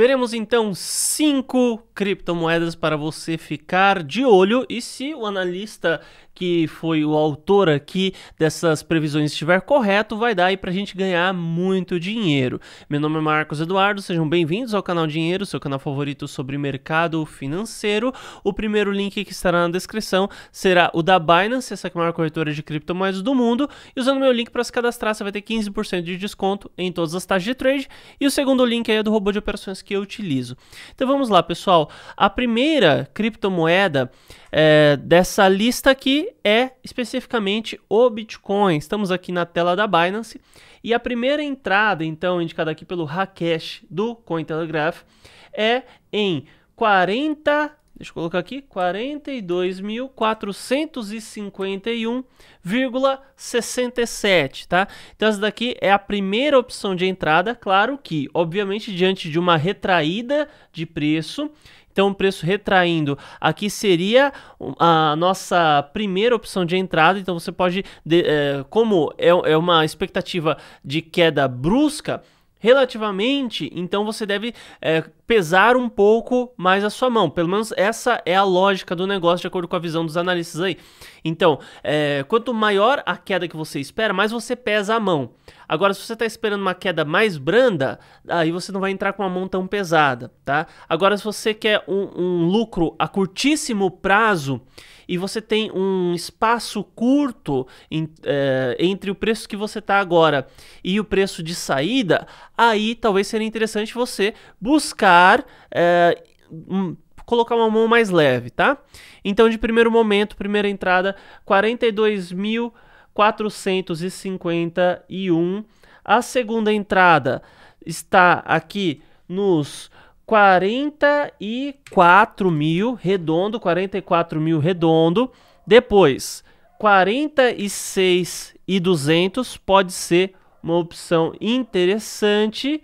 Veremos então cinco criptomoedas para você ficar de olho e se o analista que foi o autor aqui dessas previsões estiver correto, vai dar aí para a gente ganhar muito dinheiro. Meu nome é Marcos Eduardo, sejam bem-vindos ao canal Dinheiro, seu canal favorito sobre mercado financeiro. O primeiro link que estará na descrição será o da Binance, essa que é a maior corretora de criptomoedas do mundo. E usando meu link para se cadastrar, você vai ter 15% de desconto em todas as taxas de trade. E o segundo link aí é do robô de operações que eu utilizo. Então vamos lá, pessoal. A primeira criptomoeda é, dessa lista aqui é especificamente o Bitcoin. Estamos aqui na tela da Binance e a primeira entrada, então, indicada aqui pelo Hakesh do Cointelegraph, é em 40 deixa eu colocar aqui, 42.451,67, tá? Então essa daqui é a primeira opção de entrada, claro que, obviamente, diante de uma retraída de preço, então, o preço retraindo aqui seria a nossa primeira opção de entrada. Então, você pode, de, é, como é, é uma expectativa de queda brusca, relativamente, então você deve é, pesar um pouco mais a sua mão. Pelo menos essa é a lógica do negócio, de acordo com a visão dos analistas aí. Então, é, quanto maior a queda que você espera, mais você pesa a mão. Agora, se você está esperando uma queda mais branda, aí você não vai entrar com uma mão tão pesada, tá? Agora, se você quer um, um lucro a curtíssimo prazo e você tem um espaço curto em, é, entre o preço que você está agora e o preço de saída, aí talvez seria interessante você buscar é, um, colocar uma mão mais leve, tá? Então, de primeiro momento, primeira entrada, 42 mil 451. A segunda entrada está aqui nos 44 mil redondo, 44 mil redondo. Depois, 46 e 200 pode ser uma opção interessante.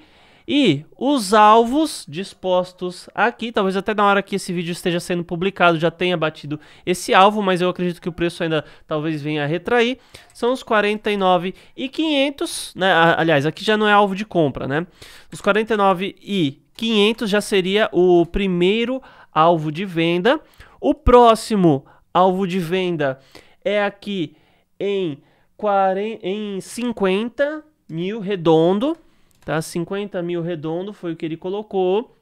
E os alvos dispostos aqui, talvez até na hora que esse vídeo esteja sendo publicado já tenha batido esse alvo, mas eu acredito que o preço ainda talvez venha a retrair, são os 49,500, né? Aliás, aqui já não é alvo de compra, né? Os 49,500 já seria o primeiro alvo de venda. O próximo alvo de venda é aqui em 40, em 50 mil redondo, Tá? 50 mil redondo foi o que ele colocou.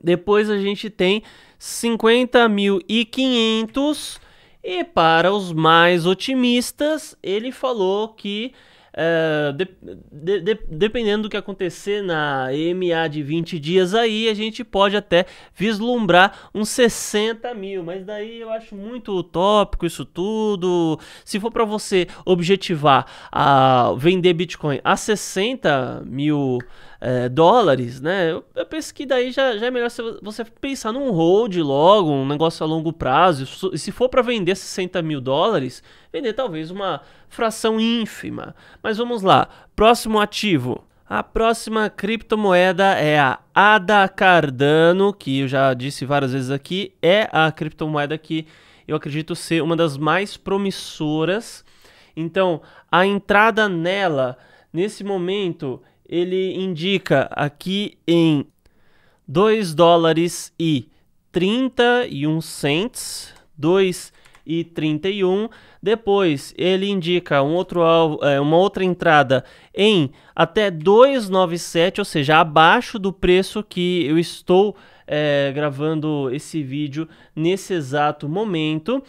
Depois a gente tem 50 mil e 500. E para os mais otimistas, ele falou que ah, de, de, de, dependendo do que acontecer na MA de 20 dias aí, a gente pode até vislumbrar uns 60 mil, mas daí eu acho muito utópico isso tudo. Se for para você objetivar a vender Bitcoin a 60 mil é, dólares, né? Eu, eu, penso que daí já, já é melhor você pensar num hold logo, um negócio a longo prazo. E se for para vender 60 mil dólares, vender talvez uma fração ínfima. Mas vamos lá. Próximo ativo. A próxima criptomoeda é a ADA Cardano, que eu já disse várias vezes aqui, é a criptomoeda que eu acredito ser uma das mais promissoras. Então, a entrada nela, nesse momento, ele indica aqui em 2 dólares e 31 cents, 2 e 31. Depois, ele indica um outro alvo, é, uma outra entrada em até 297, ou seja, abaixo do preço que eu estou é, gravando esse vídeo nesse exato momento.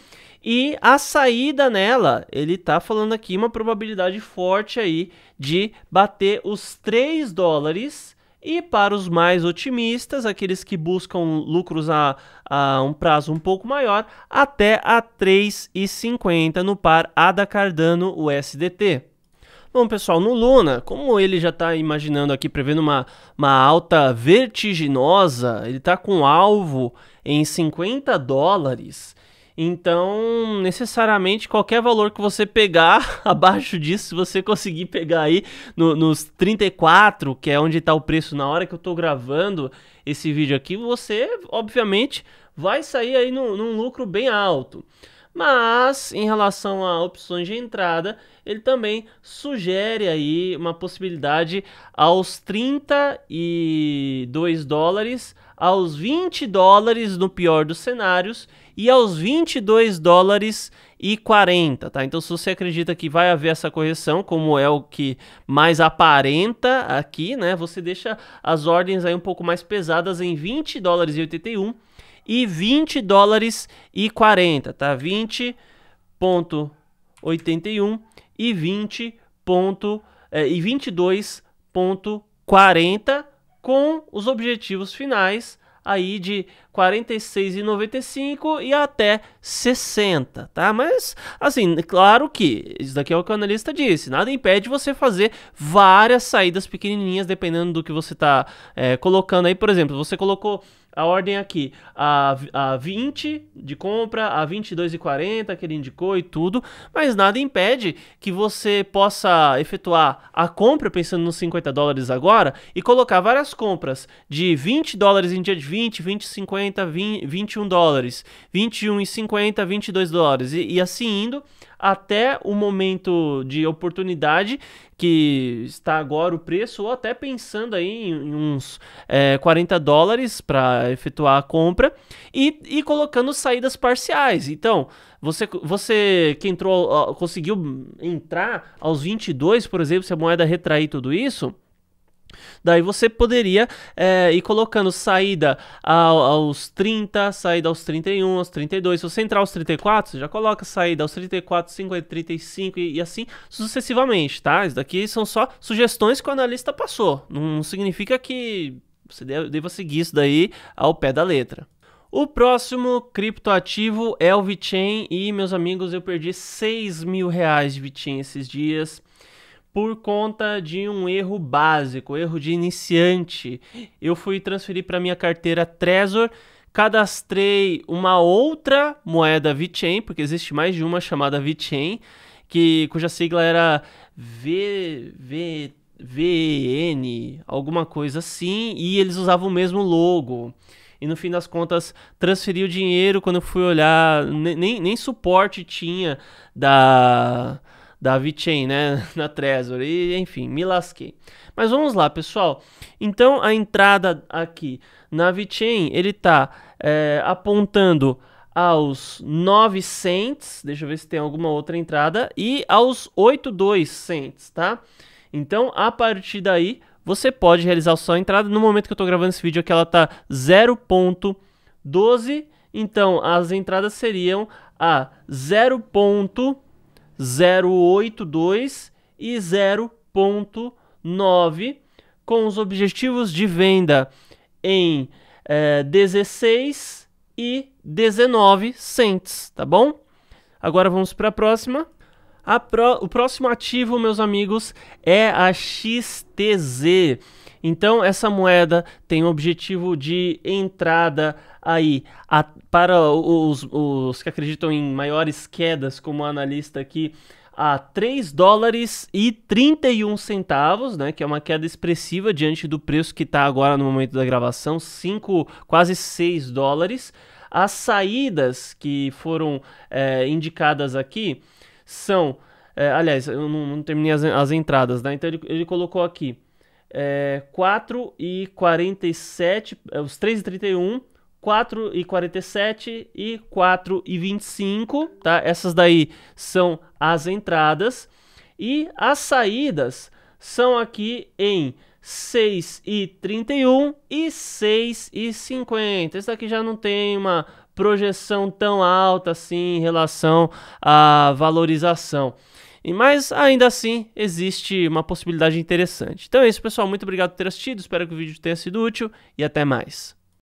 E a saída nela, ele está falando aqui uma probabilidade forte aí de bater os 3 dólares e para os mais otimistas, aqueles que buscam lucros a, a um prazo um pouco maior, até a 3,50 no par ADA Cardano USDT. Bom, pessoal, no Luna, como ele já está imaginando aqui, prevendo uma, uma alta vertiginosa, ele está com alvo em 50 dólares. Então, necessariamente, qualquer valor que você pegar abaixo disso, se você conseguir pegar aí no, nos 34, que é onde está o preço na hora que eu estou gravando esse vídeo aqui, você, obviamente, vai sair aí num lucro bem alto. Mas em relação a opções de entrada, ele também sugere aí uma possibilidade aos 32 dólares, aos 20 dólares no pior dos cenários e aos 22 dólares e 40, tá? Então se você acredita que vai haver essa correção, como é o que mais aparenta aqui, né? Você deixa as ordens aí um pouco mais pesadas em 20 dólares e 81 e 20 dólares e 40, tá? 20.81 e 20. Ponto, é, e 22.40 com os objetivos finais aí de 46,95 e até 60, tá? Mas assim, claro que isso daqui é o que o analista disse, nada impede você fazer várias saídas pequenininhas dependendo do que você está é, eh, colocando aí, por exemplo, você colocou a ordem é aqui, a, a 20 de compra, a 22,40 que ele indicou e tudo, mas nada impede que você possa efetuar a compra pensando nos 50 dólares agora e colocar várias compras de 20 dólares em dia de 20, 20, 50, 20, 21 dólares, 21 e 50, 22 dólares e, e assim indo até o momento de oportunidade que está agora o preço, ou até pensando aí em uns é, 40 dólares para efetuar a compra e, e colocando saídas parciais. Então, você, você que entrou, conseguiu entrar aos 22, por exemplo, se a moeda retrair tudo isso Daí você poderia é, ir colocando saída aos 30, saída aos 31, aos 32. Se você entrar aos 34, você já coloca saída aos 34, 50, 35 e, e assim sucessivamente, tá? Isso daqui são só sugestões que o analista passou. Não significa que você deva seguir isso daí ao pé da letra. O próximo criptoativo é o VeChain e, meus amigos, eu perdi 6 mil reais de VeChain esses dias por conta de um erro básico, erro de iniciante. Eu fui transferir para minha carteira Trezor, cadastrei uma outra moeda VeChain, porque existe mais de uma chamada VeChain, que cuja sigla era V V VN, alguma coisa assim, e eles usavam o mesmo logo. E no fim das contas, transferi o dinheiro quando eu fui olhar, nem, nem suporte tinha da da VeChain, né, na Trezor, e enfim, me lasquei. Mas vamos lá, pessoal. Então, a entrada aqui na VeChain, ele está é, apontando aos 9 cents, deixa eu ver se tem alguma outra entrada, e aos 82 cents, tá? Então, a partir daí, você pode realizar a sua entrada. No momento que eu estou gravando esse vídeo aqui, ela está 0.12, então as entradas seriam a 0.12 0,82 e 0,9, com os objetivos de venda em é, eh, 16 e 19 cents, tá bom? Agora vamos para a próxima. Pro... O próximo ativo, meus amigos, é a XTZ. Então essa moeda tem o objetivo de entrada aí a, para os, os que acreditam em maiores quedas, como o analista aqui, a 3 dólares e 31 centavos, né, que é uma queda expressiva diante do preço que está agora no momento da gravação, 5, quase 6 dólares. As saídas que foram é, indicadas aqui são, é, aliás, eu não, não terminei as, as entradas, né? Então ele, ele colocou aqui é, 4 e 47, é, os 3 e 31, 4 e 47 e 4 e 25, tá? Essas daí são as entradas e as saídas são aqui em 6 e 31 e 6 e 50. Esse daqui já não tem uma projeção tão alta assim em relação à valorização. E mas ainda assim existe uma possibilidade interessante. Então é isso, pessoal. Muito obrigado por ter assistido. Espero que o vídeo tenha sido útil e até mais.